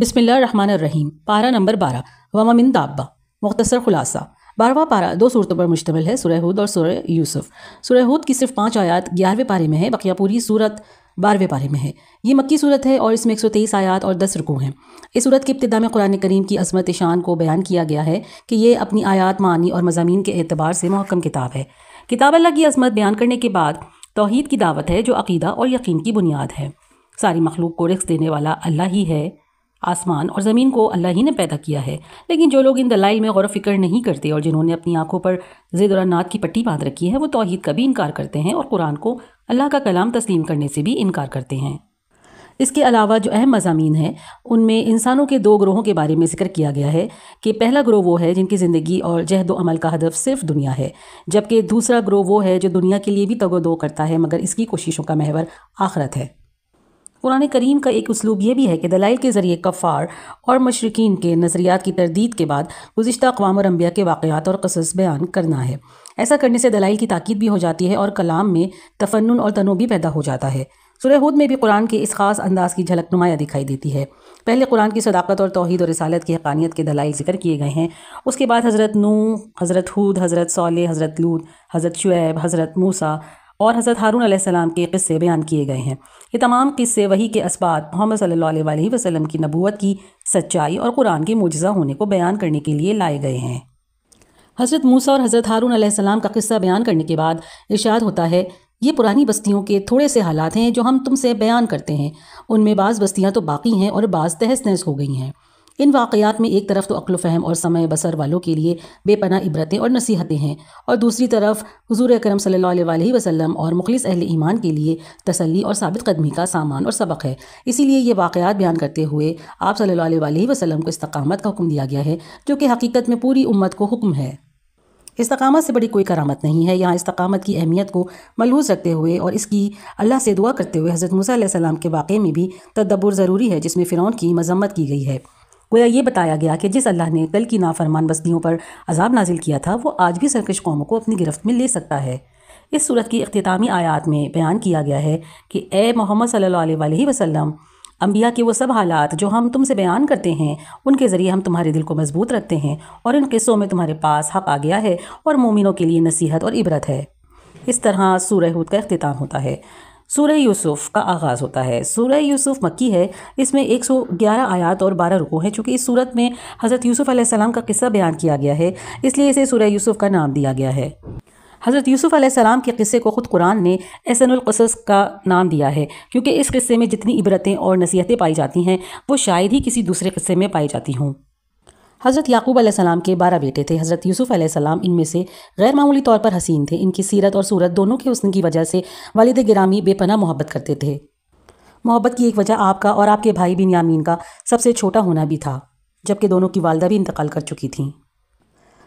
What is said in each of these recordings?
रहीम पारा नंबर बारह वमिन दाबा मुख्तसर खुलासा बारवा पारा दो सूरतों पर मुश्तमिल है सुरहूद और सुर यूसुफ सुरहूद की सिर्फ पाँच आयात ग्यारहवें पारे में है बकिया पूरी सूरत बारहवें पारे में है ये मक्की सूरत है और इसमें एक सौ तेईस आयात और दस रुकू हैं इस सूरत की इब्तदा में कुरान करीम की असमत शान को बयान किया गया है कि ये अपनी आयात मानी और मजामी के अतबार से महकम किताब है किताब अल्लाह की असमत बयान करने के बाद तोहद की दावत है जो अकीदा और यकीन की बुनियाद है सारी मखलूक को रिक्स देने वाला अल्लाह ही है आसमान और ज़मीन को अल्लाह ही ने पैदा किया है लेकिन जो लोग इन दलाइल में गौर फिक्र नहीं करते और जिन्होंने अपनी आंखों पर जिद और नात की पट्टी बांध रखी है वो तोहहीद का भी इनकार करते हैं और कुरान को अल्लाह का कलाम तस्लीम करने से भी इनकार करते हैं इसके अलावा जो अहम मजामी हैं उनमें इंसानों के दो ग्रोहों के बारे में जिक्र किया गया है कि पहला ग्रोह वो है जिनकी ज़िंदगी और जहद अमल का हदफ सिर्फ दुनिया है जबकि दूसरा ग्रोह वो है जो दुनिया के लिए भी तगो दो करता है मगर इसकी कोशिशों का महवर आखरत है कुरान करीम का एक उसलूब यह भी है कि दलाइल के ज़रिए कफ़ार और मशरकिन के नज़रियात की तरदीद के बाद गुज्त अकवाम और अम्बिया के वाक़ात और कसस बयान करना है ऐसा करने से दलाइल की ताकद भी हो जाती है और कलाम में तफन और तनु भी पैदा हो जाता है सुरहुद में भी कुरान के इस खास अंदाज की झलक नुमाया दिखाई देती है पहले कुरान की सदाकत और तोहद और रसालत की हकानियत के दलाइल जिक्र किए गए हैं उसके बाद हज़रत नू हज़रत हूद हज़रत सौले हज़रत लूद हज़रत शुएब हज़रत मूसा और हज़रत हारून सलाम के किस्से बयान किए गए हैं ये तमाम किस्से वही के इस्बात मोहम्मद सल्ला वसलम की नबूत की सच्चाई और कुरान के मुजज़ा होने को बयान करने के लिए लाए गए हैं हज़रत मूसा और हज़रत हारून सलाम का किस्सा बयान करने के बाद इर्शाद होता है ये पुरानी बस्तियों के थोड़े से हालात हैं जो हम तुमसे बयान करते हैं उनमें बाज़ बस्तियाँ तो बाकी हैं और बाज़ तहस नहस हो गई हैं इन वाक़ात में एक तरफ तो अक्ल फ़हम और समय बसर वालों के लिए बेपना इबरतें और नसीहतें हैं और दूसरी तरफ हजूर करम सल्ह वसलम और मुखलिस अहल ईमान के लिए तसली और साबित कदमी का सामान और सबक है इसीलिए ये वाकयात बयान करते हुए आप सल्ला वसलम को इस्तकामत का हुक्म दिया गया है जो कि हकीकत में पूरी उम्मत को हुक्म है इस्तकामत से बड़ी कोई करामत नहीं है यहाँ इस्तकामत की अहमियत को मलूज रखते हुए और इसकी अल्लाह से दुआ करते हुए हज़रत मूसा के वाक़े में भी तदब्बर ज़रूरी है जिसमें फ़िरौन की मजम्मत की गई है गोया ये बताया गया कि जिस अल्लाह ने कल की नाफरमान बस्तियों पर अजाब नाजिल किया था वो आज भी सरकश कौमों को अपनी गिरफ्त में ले सकता है इस सूरत की अख्तामी आयात में बयान किया गया है कि ए मोहम्मद सल्ला वसम अम्बिया के वो सब हालात जो हम तुमसे बयान करते हैं उनके ज़रिए हम तुम्हारे दिल को मजबूत रखते हैं और इन किस्सों में तुम्हारे पास हक आ गया है और मोमिनों के लिए नसीहत और इबरत है इस तरह सूरह का अख्ताम होता है सूर्य यूसुफ का आगाज़ होता है सूर्य यूसुफ मक्की है इसमें 111 आयात और 12 रुको हैं चूँकि इस सूरत में हज़रत यूसुफ़ सलाम का किस्सा बयान किया गया है इसलिए इसे सूर्य यूसुफ का नाम दिया गया है हज़रत यूसुफ़ सलाम के किस्से को ख़ुद कुरान ने एसनक़सस का नाम दिया है क्योंकि इस किस्से में जितनी इबरतें और नसीहतें पाई जाती हैं वो शायद ही किसी दूसरे किस्से में पाई जाती हूँ हज़रत याकूब आसमाम के बारह बेटे थे हज़रत यूसुफ़ आसमाम इनमें से गैर मामूली तौर पर हसीन थे इनकी सीरत और सूरत दोनों के हसन की वजह से वालद गिरामी बेपना मोहब्बत करते थे मोहब्बत की एक वजह आपका और आपके भाई बिन यामीन का सबसे छोटा होना भी था जबकि दोनों की वालदा भी इंतकाल कर चुकी थीं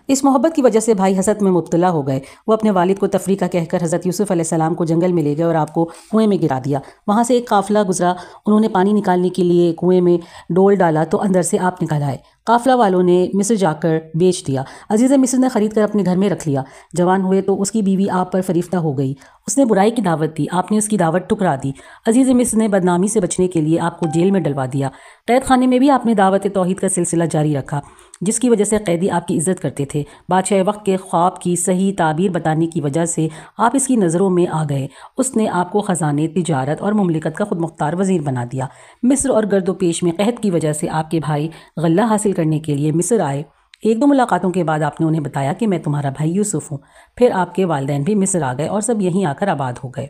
इस मोहब्बत की वजह से भाई हसरत में मुबतला हो गए वो अपने वालिद को तफरी का कहकर हज़रत यूसुफ़ सलाम को जंगल में ले गए और आपको कुएं में गिरा दिया वहाँ से एक काफ़िला गुजरा उन्होंने पानी निकालने के लिए कुएं में डोल डाला तो अंदर से आप निकल आए काफ़िला वालों ने मिस्र जाकर बेच दिया अजीज़ मिस्र ने ख़रीद कर अपने घर में रख लिया जवान हुए तो उसकी बीवी आप पर फरीफ्ता हो गई उसने बुराई की दावत दी आपने उसकी दावत टुकरा दी अजीज़ मिस्र ने बदनामी से बचने के लिए आपको जेल में डलवा दिया कैद खाने में भी आपने दावत तोहद का सिलसिला जारी रखा जिसकी वजह से कैदी आपकी इज़्ज़त करते थे बादशाह वक्त के ख्वाब की सही ताबीर बताने की वजह से आप इसकी नज़रों में आ गए उसने आपको ख़जाने तजारत और ममलिकत का खुद मुख्तार वजीर बना दिया मिस्र और गर्दो पेश में कहद की वजह से आपके भाई गला हासिल करने के लिए मिस्र आए एक दो मुलाकातों के बाद आपने उन्हें बताया कि मैं तुम्हारा भाई यूसुफ़ हूँ फिर आपके वालदेन भी मिस्र आ गए और सब यहीं आकर आबाद हो गए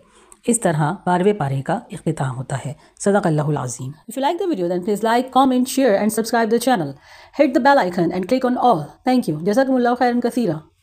इस तरह बारहवें पारे का अख्ताम होता है सदाकल्लाजीम if like the video then please like comment share and subscribe the channel hit the bell icon and click on all thank you जैसा कि मुल्ला खैरन कसीरा